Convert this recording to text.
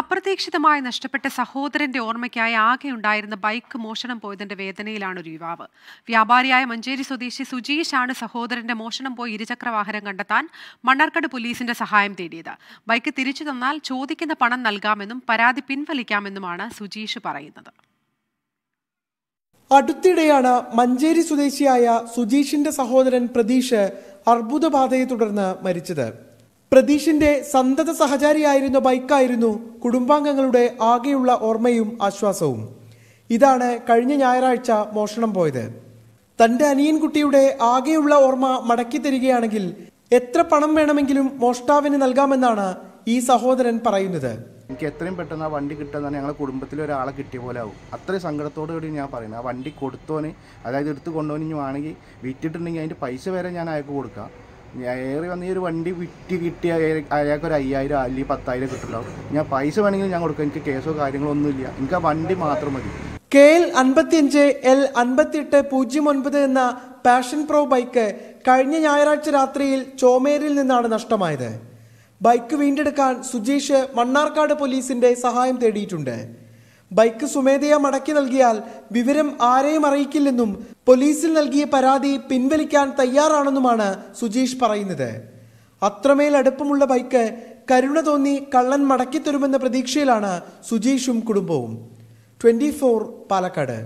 അപ്രതീക്ഷിതമായി നഷ്ടപ്പെട്ട സഹോദരന്റെ ഓർമ്മയ്ക്കായി ആകെ ഉണ്ടായിരുന്ന ബൈക്ക് മോഷണം പോയതിന്റെ വേദനയിലാണ് ഒരു യുവാവ് വ്യാപാരിയായ മഞ്ചേരി സ്വദേശി സുജീഷാണ് സഹോദരന്റെ മോഷണം പോയി ഇരുചക്രവാഹനം കണ്ടെത്താൻ മണ്ണാർക്കാട് പോലീസിന്റെ സഹായം തേടിയത് ബൈക്ക് തിരിച്ചു തന്നാൽ ചോദിക്കുന്ന പണം നൽകാമെന്നും പരാതി പിൻവലിക്കാമെന്നുമാണ് സുജീഷ് പറയുന്നത് അടുത്തിടെയാണ് മഞ്ചേരി സ്വദേശിയായ സുജീഷിന്റെ സഹോദരൻ പ്രതീഷ് അർബുദബാധയെ തുടർന്ന് മരിച്ചത് പ്രതീഷിന്റെ സന്തത സഹചാരിയായിരുന്ന ബൈക്കായിരുന്നു കുടുംബാംഗങ്ങളുടെ ആകെയുള്ള ഓർമ്മയും ആശ്വാസവും ഇതാണ് കഴിഞ്ഞ ഞായറാഴ്ച മോഷണം പോയത് തന്റെ അനിയൻകുട്ടിയുടെ ആകെയുള്ള ഓർമ്മ മടക്കി തരികയാണെങ്കിൽ എത്ര പണം വേണമെങ്കിലും മോഷ്ടാവിന് നൽകാമെന്നാണ് ഈ സഹോദരൻ പറയുന്നത് എനിക്ക് എത്രയും പെട്ടെന്ന് ആ വണ്ടി കിട്ടാൻ തന്നെ ഞങ്ങളുടെ കുടുംബത്തിലെ ഒരാളെ കിട്ടിയ പോലെ ആവും അത്രയും സങ്കടത്തോടു കൂടി ഞാൻ പറയുന്നത് ആ വണ്ടി കൊടുത്തോന് അതായത് എടുത്ത് കൊണ്ടുപോകുന്ന ആണെങ്കിൽ വിറ്റിട്ടുണ്ടെങ്കിൽ അതിൻ്റെ പൈസ വരെ ഞാൻ അയാൾക്ക് കൊടുക്കാം ഏറി വന്ന ഈ ഒരു വണ്ടി വിറ്റ് കിട്ടിയ അയാൾക്ക് ഒരു അയ്യായിരം അല്ലെങ്കിൽ പത്തായിരം കിട്ടുണ്ടാവും ഞാൻ പൈസ വേണമെങ്കിൽ ഞാൻ കൊടുക്കും എനിക്ക് കേസോ കാര്യങ്ങളോ ഒന്നുമില്ല എനിക്ക് ആ വണ്ടി മാത്രം മതി കെ എൽ അൻപത്തിയഞ്ച് എൽ അൻപത്തിയെട്ട് പൂജ്യം ഒൻപത് എന്ന പാഷൻ പ്രോ ബൈക്ക് കഴിഞ്ഞ ഞായറാഴ്ച രാത്രിയിൽ ചോമേരിൽ നിന്നാണ് നഷ്ടമായത് ബൈക്ക് വീണ്ടെടുക്കാൻ സുജീഷ് മണ്ണാർക്കാട് പോലീസിന്റെ സഹായം തേടിയിട്ടുണ്ട് ബൈക്ക് സ്വമേധയ മടക്കി നൽകിയാൽ വിവരം ആരെയും അറിയിക്കില്ലെന്നും പോലീസിൽ നൽകിയ പരാതി പിൻവലിക്കാൻ തയ്യാറാണെന്നുമാണ് സുജീഷ് പറയുന്നത് അത്രമേൽ അടുപ്പമുള്ള ബൈക്ക് കരുണ തോന്നി കള്ളൻ മടക്കിത്തരുമെന്ന പ്രതീക്ഷയിലാണ് സുജീഷും കുടുംബവും ട്വന്റി പാലക്കാട്